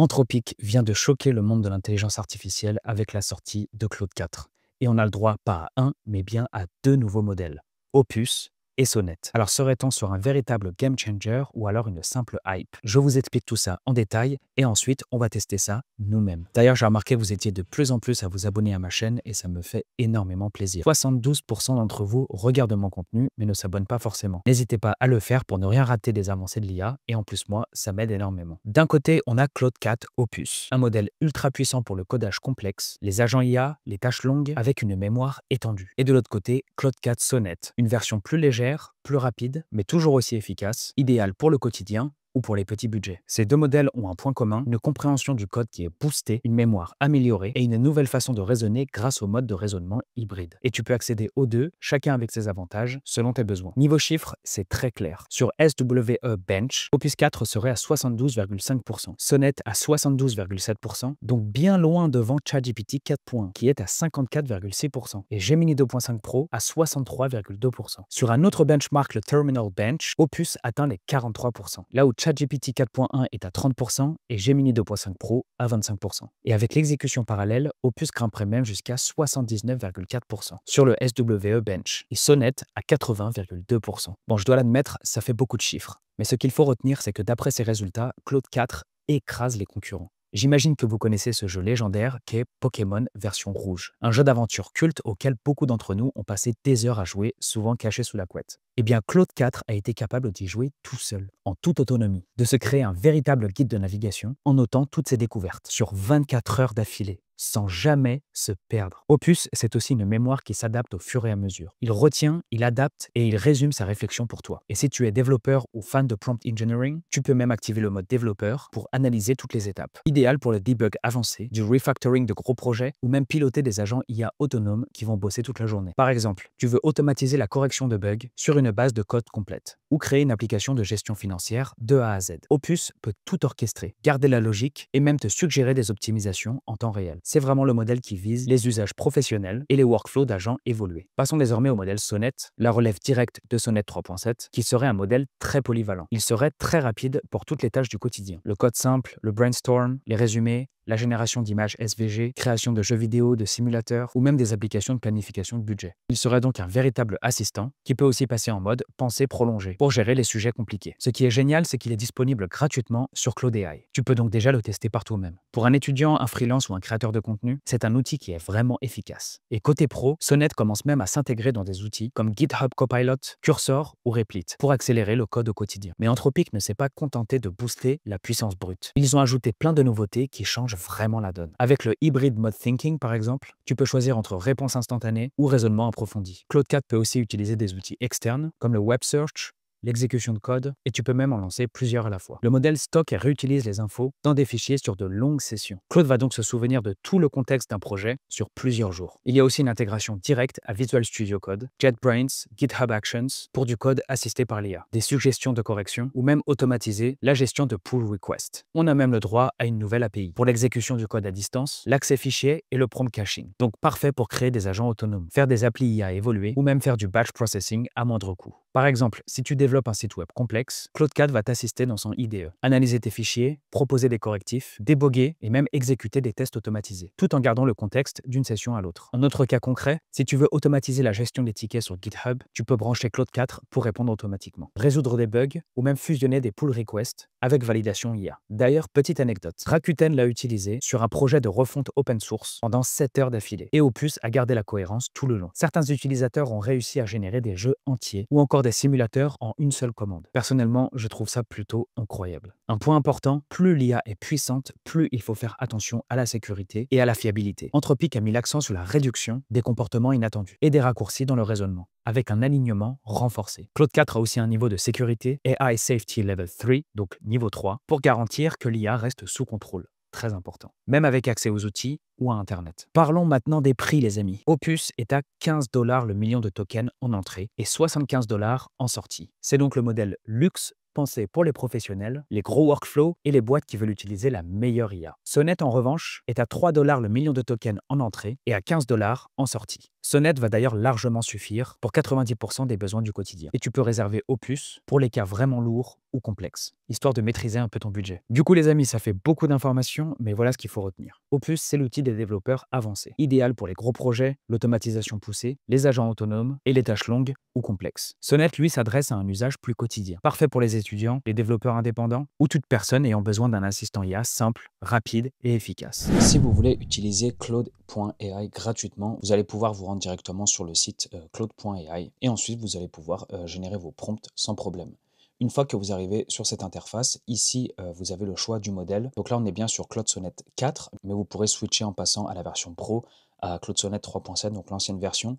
Anthropique vient de choquer le monde de l'intelligence artificielle avec la sortie de Claude 4. Et on a le droit pas à un, mais bien à deux nouveaux modèles, Opus et Sonnet. Alors serait-on sur un véritable game changer ou alors une simple hype Je vous explique tout ça en détail et ensuite on va tester ça nous-mêmes. D'ailleurs, j'ai remarqué que vous étiez de plus en plus à vous abonner à ma chaîne et ça me fait énormément plaisir. 72% d'entre vous regardent mon contenu mais ne s'abonnent pas forcément. N'hésitez pas à le faire pour ne rien rater des avancées de l'IA et en plus moi, ça m'aide énormément. D'un côté, on a Claude 4 Opus, un modèle ultra puissant pour le codage complexe, les agents IA, les tâches longues avec une mémoire étendue. Et de l'autre côté, Claude 4 Sonnet, une version plus légère plus rapide, mais toujours aussi efficace, idéal pour le quotidien pour les petits budgets. Ces deux modèles ont un point commun, une compréhension du code qui est boostée, une mémoire améliorée et une nouvelle façon de raisonner grâce au mode de raisonnement hybride. Et tu peux accéder aux deux, chacun avec ses avantages, selon tes besoins. Niveau chiffres, c'est très clair. Sur SWE Bench, Opus 4 serait à 72,5%, Sonnet à 72,7%, donc bien loin devant ChatGPT 4.1 qui est à 54,6% et Gemini 2.5 Pro à 63,2%. Sur un autre benchmark, le Terminal Bench, Opus atteint les 43%, là où 4GPT 4.1 est à 30% et Gemini 2.5 Pro à 25%. Et avec l'exécution parallèle, Opus grimperait même jusqu'à 79,4% sur le SWE Bench et Sonnet à 80,2%. Bon, je dois l'admettre, ça fait beaucoup de chiffres. Mais ce qu'il faut retenir, c'est que d'après ces résultats, Claude 4 écrase les concurrents. J'imagine que vous connaissez ce jeu légendaire qu'est Pokémon version rouge, un jeu d'aventure culte auquel beaucoup d'entre nous ont passé des heures à jouer, souvent caché sous la couette. Eh bien, Claude 4 a été capable d'y jouer tout seul, en toute autonomie, de se créer un véritable guide de navigation en notant toutes ses découvertes sur 24 heures d'affilée sans jamais se perdre. Opus, c'est aussi une mémoire qui s'adapte au fur et à mesure. Il retient, il adapte et il résume sa réflexion pour toi. Et si tu es développeur ou fan de prompt engineering, tu peux même activer le mode développeur pour analyser toutes les étapes. Idéal pour le debug avancé, du refactoring de gros projets ou même piloter des agents IA autonomes qui vont bosser toute la journée. Par exemple, tu veux automatiser la correction de bugs sur une base de code complète ou créer une application de gestion financière de A à Z. Opus peut tout orchestrer, garder la logique et même te suggérer des optimisations en temps réel. C'est vraiment le modèle qui vise les usages professionnels et les workflows d'agents évolués. Passons désormais au modèle Sonnet, la relève directe de Sonnet 3.7, qui serait un modèle très polyvalent. Il serait très rapide pour toutes les tâches du quotidien. Le code simple, le brainstorm, les résumés, la génération d'images SVG, création de jeux vidéo, de simulateurs ou même des applications de planification de budget. Il serait donc un véritable assistant qui peut aussi passer en mode pensée prolongée pour gérer les sujets compliqués. Ce qui est génial, c'est qu'il est disponible gratuitement sur Cloud AI. Tu peux donc déjà le tester par toi-même. Pour un étudiant, un freelance ou un créateur de contenu, c'est un outil qui est vraiment efficace. Et côté pro, Sonnet commence même à s'intégrer dans des outils comme GitHub Copilot, Cursor ou Replit pour accélérer le code au quotidien. Mais Anthropic ne s'est pas contenté de booster la puissance brute. Ils ont ajouté plein de nouveautés qui changent vraiment la donne. Avec le Hybrid Mode Thinking, par exemple, tu peux choisir entre réponse instantanée ou raisonnement approfondi. Claude 4 peut aussi utiliser des outils externes, comme le Web Search l'exécution de code, et tu peux même en lancer plusieurs à la fois. Le modèle stocke et réutilise les infos dans des fichiers sur de longues sessions. Claude va donc se souvenir de tout le contexte d'un projet sur plusieurs jours. Il y a aussi une intégration directe à Visual Studio Code, JetBrains, GitHub Actions pour du code assisté par l'IA, des suggestions de correction ou même automatiser la gestion de pull requests. On a même le droit à une nouvelle API pour l'exécution du code à distance, l'accès fichier et le prompt caching. Donc parfait pour créer des agents autonomes, faire des applis IA évoluer ou même faire du batch processing à moindre coût. Par exemple, si tu développes un site web complexe, Cloud4 va t'assister dans son IDE, analyser tes fichiers, proposer des correctifs, déboguer et même exécuter des tests automatisés, tout en gardant le contexte d'une session à l'autre. Un autre cas concret, si tu veux automatiser la gestion des tickets sur GitHub, tu peux brancher Cloud4 pour répondre automatiquement, résoudre des bugs ou même fusionner des pull requests avec validation IA. D'ailleurs, petite anecdote, Rakuten l'a utilisé sur un projet de refonte open source pendant 7 heures d'affilée, et Opus a gardé la cohérence tout le long. Certains utilisateurs ont réussi à générer des jeux entiers ou encore des simulateurs en une seule commande. Personnellement, je trouve ça plutôt incroyable. Un point important, plus l'IA est puissante, plus il faut faire attention à la sécurité et à la fiabilité. Anthropic a mis l'accent sur la réduction des comportements inattendus et des raccourcis dans le raisonnement, avec un alignement renforcé. Claude 4 a aussi un niveau de sécurité, AI Safety Level 3, donc niveau 3, pour garantir que l'IA reste sous contrôle. Très important. Même avec accès aux outils, ou à Internet. Parlons maintenant des prix, les amis. Opus est à 15 dollars le million de tokens en entrée et 75 dollars en sortie. C'est donc le modèle luxe pour les professionnels, les gros workflows et les boîtes qui veulent utiliser la meilleure IA. Sonnet, en revanche, est à 3 dollars le million de tokens en entrée et à 15 dollars en sortie. Sonnet va d'ailleurs largement suffire pour 90% des besoins du quotidien. Et tu peux réserver Opus pour les cas vraiment lourds ou complexes, histoire de maîtriser un peu ton budget. Du coup les amis, ça fait beaucoup d'informations, mais voilà ce qu'il faut retenir. Opus, c'est l'outil des développeurs avancés, idéal pour les gros projets, l'automatisation poussée, les agents autonomes et les tâches longues ou complexes. Sonnet, lui, s'adresse à un usage plus quotidien, parfait pour les étudiants, les développeurs indépendants ou toute personne ayant besoin d'un assistant IA simple, rapide et efficace. Si vous voulez utiliser cloud.ai gratuitement, vous allez pouvoir vous directement sur le site euh, cloud.ai et ensuite vous allez pouvoir euh, générer vos prompts sans problème. Une fois que vous arrivez sur cette interface, ici euh, vous avez le choix du modèle. Donc là on est bien sur Cloud Sonnet 4, mais vous pourrez switcher en passant à la version Pro, à Cloud Sonnet 3.7, donc l'ancienne version,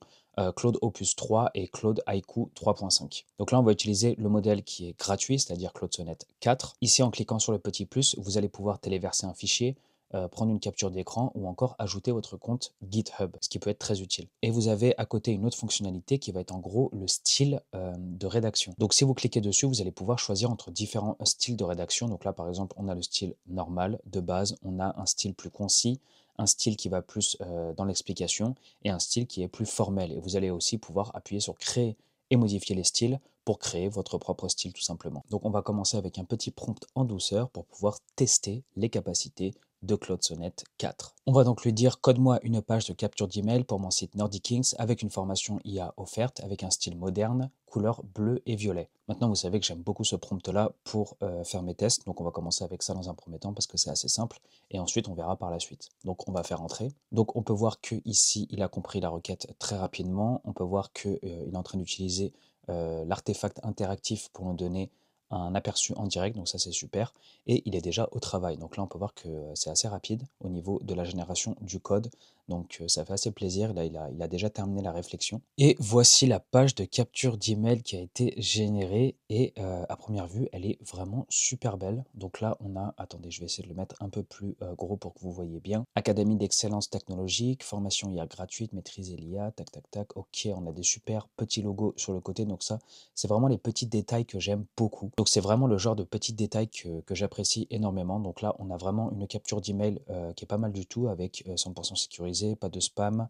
Cloud Opus 3 et Cloud Haiku 3.5. Donc là on va utiliser le modèle qui est gratuit, c'est-à-dire Cloud Sonnet 4. Ici en cliquant sur le petit plus, vous allez pouvoir téléverser un fichier, euh, prendre une capture d'écran ou encore ajouter votre compte GitHub, ce qui peut être très utile. Et vous avez à côté une autre fonctionnalité qui va être en gros le style euh, de rédaction. Donc si vous cliquez dessus, vous allez pouvoir choisir entre différents euh, styles de rédaction. Donc là, par exemple, on a le style normal de base, on a un style plus concis, un style qui va plus dans l'explication et un style qui est plus formel. Et vous allez aussi pouvoir appuyer sur créer et modifier les styles pour créer votre propre style tout simplement. Donc on va commencer avec un petit prompt en douceur pour pouvoir tester les capacités de Claude Sonnette 4. On va donc lui dire code-moi une page de capture d'email pour mon site Kings avec une formation IA offerte avec un style moderne, couleur bleu et violet. Maintenant, vous savez que j'aime beaucoup ce prompt-là pour euh, faire mes tests, donc on va commencer avec ça dans un premier temps parce que c'est assez simple, et ensuite on verra par la suite. Donc on va faire entrer. Donc on peut voir que ici il a compris la requête très rapidement, on peut voir qu'il euh, est en train d'utiliser euh, l'artefact interactif pour nous donner un aperçu en direct, donc ça c'est super. Et il est déjà au travail, donc là on peut voir que euh, c'est assez rapide au niveau de la génération du code, donc euh, ça fait assez plaisir, là il a, déjà terminé la réflexion. Et voici la page de capture d'email qui a été générée, et euh, à première vue elle est vraiment super belle. Donc là on a, attendez je vais essayer de le mettre un peu plus gros pour que vous voyez bien, Académie d'excellence technologique, formation IA gratuite, maîtrise l'IA, tac tac tac, ok on a des super petits logos sur le côté, donc ça c'est vraiment les petits détails que j'aime beaucoup. Donc c'est vraiment le genre de petits détails que, j'apprécie énormément. Donc là, on a vraiment une capture d'email euh, qui est pas mal du tout, avec 100% euh, sécurisé, pas de spam,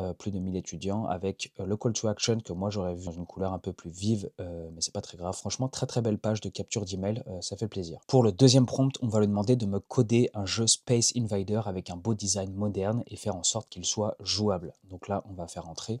euh, plus de 1000 étudiants, avec le call to action que moi j'aurais vu dans une couleur un peu plus vive, mais c'est pas très grave. Franchement, très très belle page de capture d'email, ça fait plaisir. Pour le deuxième prompt, on va lui demander de me coder un jeu Space Invader avec un beau design moderne et faire en sorte qu'il soit jouable. Donc là, on va faire entrer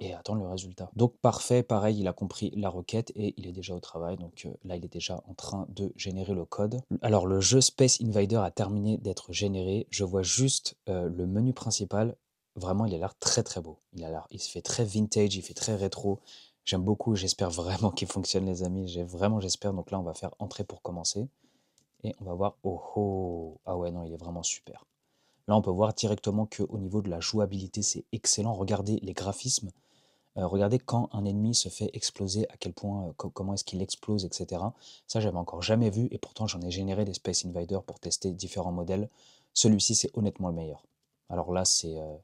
et attendre le résultat. Donc parfait, pareil, il a compris la requête et il est déjà au travail. Donc euh, là, il est déjà en train de générer le code. Alors le jeu Space Invader a terminé d'être généré. Je vois juste euh, le menu principal. Vraiment, il a l'air très très beau. Il a l'air, il se fait très vintage, il fait très rétro. J'aime beaucoup. J'espère vraiment qu'il fonctionne, les amis. J'ai vraiment, j'espère. Donc là, on va faire entrer pour commencer et on va voir. Oh oh, ah ouais, non, il est vraiment super. Là, on peut voir directement que au niveau de la jouabilité, c'est excellent. Regardez les graphismes euh, regardez quand un ennemi se fait exploser, à quel point, euh, comment est-ce qu'il explose, etc. Ça, j'avais encore jamais vu et pourtant j'en ai généré des Space Invaders pour tester différents modèles. Celui-ci, c'est honnêtement le meilleur. Alors là, c'est, euh,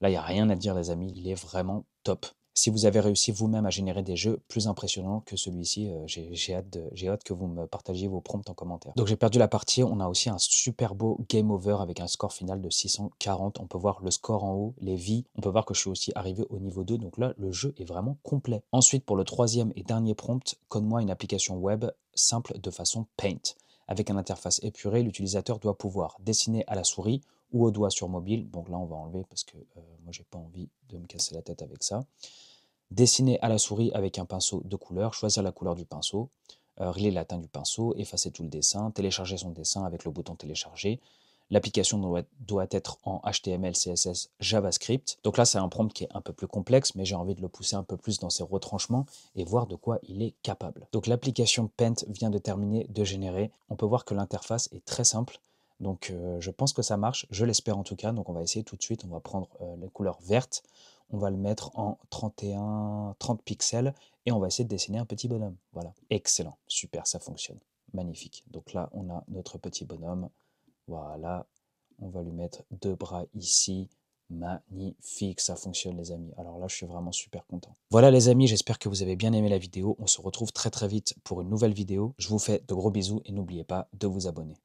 là, il n'y a rien à dire, les amis. Il est vraiment top si vous avez réussi vous-même à générer des jeux plus impressionnants que celui-ci, euh, j'ai hâte, que vous me partagiez vos prompts en commentaire. Donc j'ai perdu la partie, on a aussi un super beau game over avec un score final de 640, on peut voir le score en haut, les vies, on peut voir que je suis aussi arrivé au niveau 2, donc là le jeu est vraiment complet. Ensuite pour le troisième et dernier prompt, code-moi une application web simple de façon Paint. Avec une interface épurée, l'utilisateur doit pouvoir dessiner à la souris ou au doigt sur mobile. Donc là, on va enlever parce que euh, moi, j'ai pas envie de me casser la tête avec ça dessiner à la souris avec un pinceau de couleur, choisir la couleur du pinceau, euh, régler la teinte du pinceau, effacer tout le dessin, télécharger son dessin avec le bouton télécharger. L'application doit, être en HTML, CSS, JavaScript. Donc là, c'est un prompt qui est un peu plus complexe, mais j'ai envie de le pousser un peu plus dans ses retranchements et voir de quoi il est capable. Donc l'application Paint vient de terminer de générer. On peut voir que l'interface est très simple. Donc euh, je pense que ça marche, je l'espère en tout cas. Donc on va essayer tout de suite, on va prendre euh, la couleur verte, on va le mettre en 31, 30 pixels et on va essayer de dessiner un petit bonhomme. Voilà, excellent, super, ça fonctionne, magnifique. Donc là, on a notre petit bonhomme. Voilà, on va lui mettre deux bras ici. Magnifique, ça fonctionne les amis. Alors là, je suis vraiment super content. Voilà les amis, j'espère que vous avez bien aimé la vidéo. On se retrouve très très vite pour une nouvelle vidéo. Je vous fais de gros bisous et n'oubliez pas de vous abonner.